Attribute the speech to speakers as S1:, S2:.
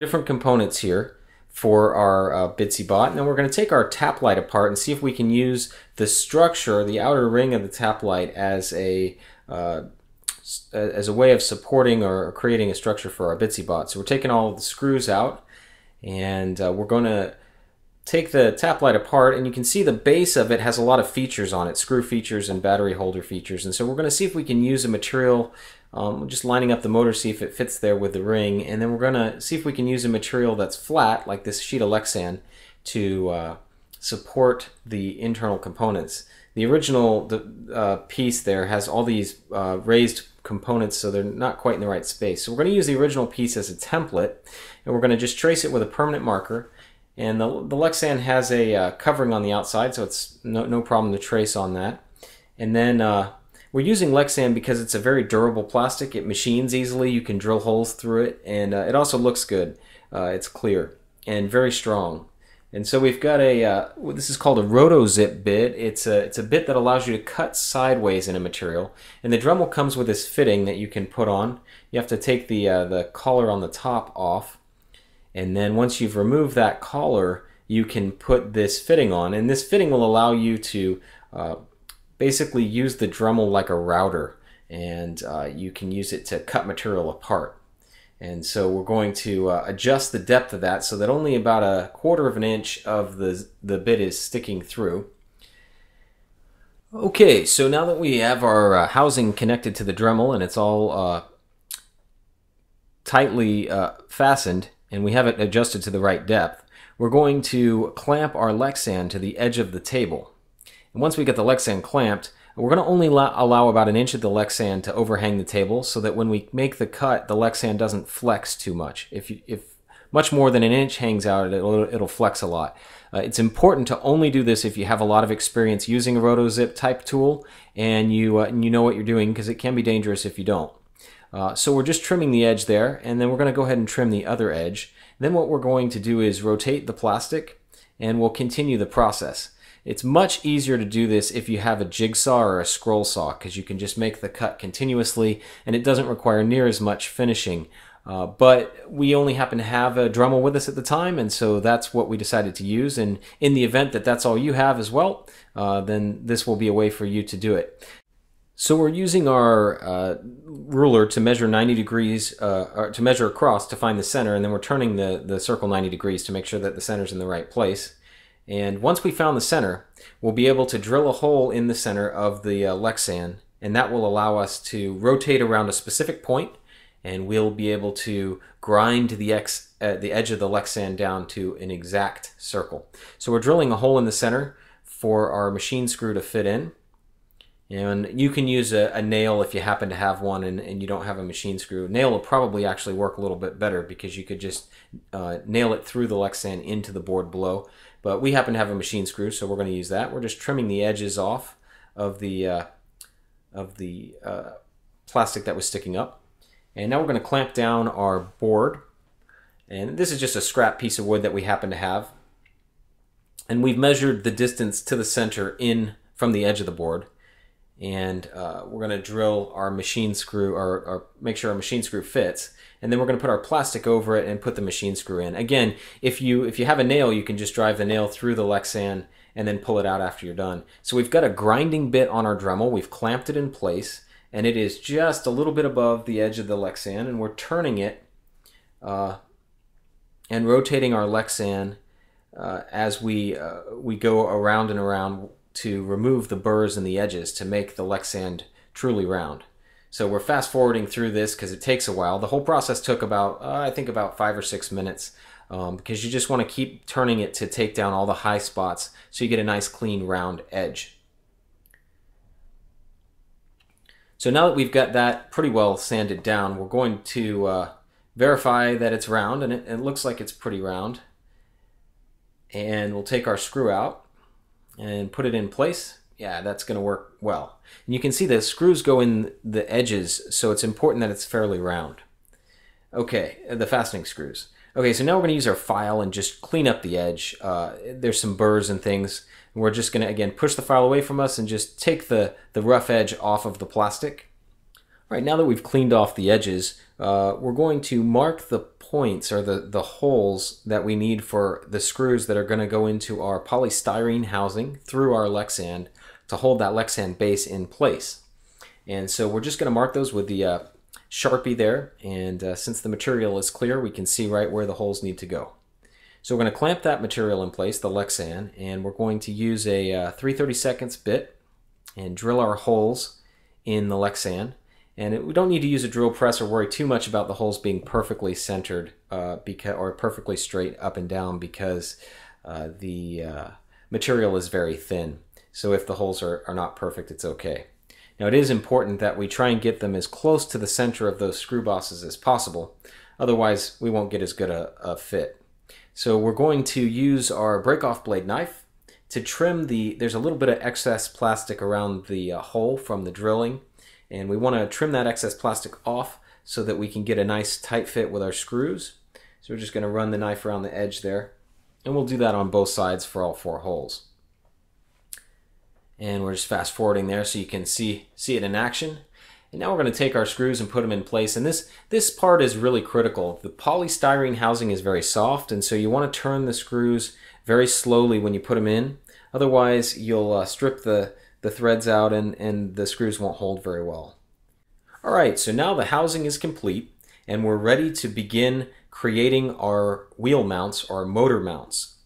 S1: different components here for our uh, Bitsy bot. And then we're going to take our tap light apart and see if we can use the structure, the outer ring of the tap light as a uh, as a way of supporting or creating a structure for our Bitsy bot. So we're taking all the screws out and uh, we're going to take the tap light apart and you can see the base of it has a lot of features on it, screw features and battery holder features. And so we're going to see if we can use a material um, just lining up the motor, see if it fits there with the ring, and then we're gonna see if we can use a material that's flat, like this sheet of Lexan, to uh, support the internal components. The original the, uh, piece there has all these uh, raised components, so they're not quite in the right space. So we're gonna use the original piece as a template, and we're gonna just trace it with a permanent marker. And the, the Lexan has a uh, covering on the outside, so it's no, no problem to trace on that. And then uh, we're using Lexan because it's a very durable plastic. It machines easily. You can drill holes through it, and uh, it also looks good. Uh, it's clear and very strong. And so we've got a uh, this is called a roto zip bit. It's a it's a bit that allows you to cut sideways in a material. And the Dremel comes with this fitting that you can put on. You have to take the uh, the collar on the top off, and then once you've removed that collar, you can put this fitting on. And this fitting will allow you to uh, basically use the Dremel like a router and uh, you can use it to cut material apart. And so we're going to uh, adjust the depth of that so that only about a quarter of an inch of the, the bit is sticking through. Okay, so now that we have our uh, housing connected to the Dremel and it's all uh, tightly uh, fastened and we have it adjusted to the right depth, we're going to clamp our Lexan to the edge of the table. And once we get the Lexan clamped, we're going to only allow about an inch of the Lexan to overhang the table so that when we make the cut, the Lexan doesn't flex too much. If, you, if much more than an inch hangs out, it'll, it'll flex a lot. Uh, it's important to only do this if you have a lot of experience using a RotoZip type tool and you, uh, and you know what you're doing because it can be dangerous if you don't. Uh, so we're just trimming the edge there and then we're going to go ahead and trim the other edge. Then what we're going to do is rotate the plastic and we'll continue the process. It's much easier to do this if you have a jigsaw or a scroll saw because you can just make the cut continuously and it doesn't require near as much finishing. Uh, but we only happen to have a Dremel with us at the time, and so that's what we decided to use. And in the event that that's all you have as well, uh, then this will be a way for you to do it. So we're using our uh, ruler to measure 90 degrees, uh, to measure across to find the center, and then we're turning the, the circle 90 degrees to make sure that the center's in the right place. And once we found the center, we'll be able to drill a hole in the center of the uh, Lexan, and that will allow us to rotate around a specific point, and we'll be able to grind the, ex, uh, the edge of the Lexan down to an exact circle. So we're drilling a hole in the center for our machine screw to fit in, and you can use a, a nail if you happen to have one and, and, you don't have a machine screw. Nail will probably actually work a little bit better because you could just uh, nail it through the Lexan into the board below. But we happen to have a machine screw, so we're going to use that. We're just trimming the edges off of the, uh, of the uh, plastic that was sticking up. And now we're going to clamp down our board. And this is just a scrap piece of wood that we happen to have. And we've measured the distance to the center in from the edge of the board and uh, we're going to drill our machine screw or, or, make sure our machine screw fits and then we're going to put our plastic over it and put the machine screw in again if you if you have a nail you can just drive the nail through the lexan and then pull it out after you're done so we've got a grinding bit on our dremel we've clamped it in place and it is just a little bit above the edge of the lexan and we're turning it uh, and rotating our lexan uh, as we uh, we go around and around to remove the burrs and the edges to make the Lexand truly round. So we're fast forwarding through this because it takes a while. The whole process took about, uh, I think about five or six minutes um, because you just want to keep turning it to take down all the high spots so you get a nice clean round edge. So now that we've got that pretty well sanded down, we're going to uh, verify that it's round and it, it looks like it's pretty round. And we'll take our screw out and put it in place, yeah, that's going to work well. And you can see the screws go in the edges, so it's important that it's fairly round. Okay, uh, the fastening screws. Okay, so now we're going to use our file and just clean up the edge. Uh, there's some burrs and things. We're just going to, again, push the file away from us and just take the, the rough edge off of the plastic right now that we've cleaned off the edges, uh, we're going to mark the points or the, the holes that we need for the screws that are going to go into our polystyrene housing through our Lexan to hold that Lexan base in place. And so we're just going to mark those with the uh, Sharpie there. And uh, since the material is clear, we can see right where the holes need to go. So we're going to clamp that material in place, the Lexan, and we're going to use a uh, seconds bit and drill our holes in the Lexan. And it, we don't need to use a drill press or worry too much about the holes being perfectly centered uh, because, or perfectly straight up and down because uh, the uh, material is very thin. So if the holes are, are not perfect, it's okay. Now it is important that we try and get them as close to the center of those screw bosses as possible. Otherwise, we won't get as good a, a fit. So we're going to use our break-off blade knife to trim the, there's a little bit of excess plastic around the uh, hole from the drilling. And we want to trim that excess plastic off so that we can get a nice tight fit with our screws. So we're just going to run the knife around the edge there. And we'll do that on both sides for all four holes. And we're just fast forwarding there so you can see, see it in action. And now we're going to take our screws and put them in place. And this, this part is really critical. The polystyrene housing is very soft, and so you want to turn the screws very slowly when you put them in. Otherwise, you'll uh, strip the, the threads out and, and the screws won't hold very well. All right, so now the housing is complete and we're ready to begin creating our wheel mounts, our motor mounts.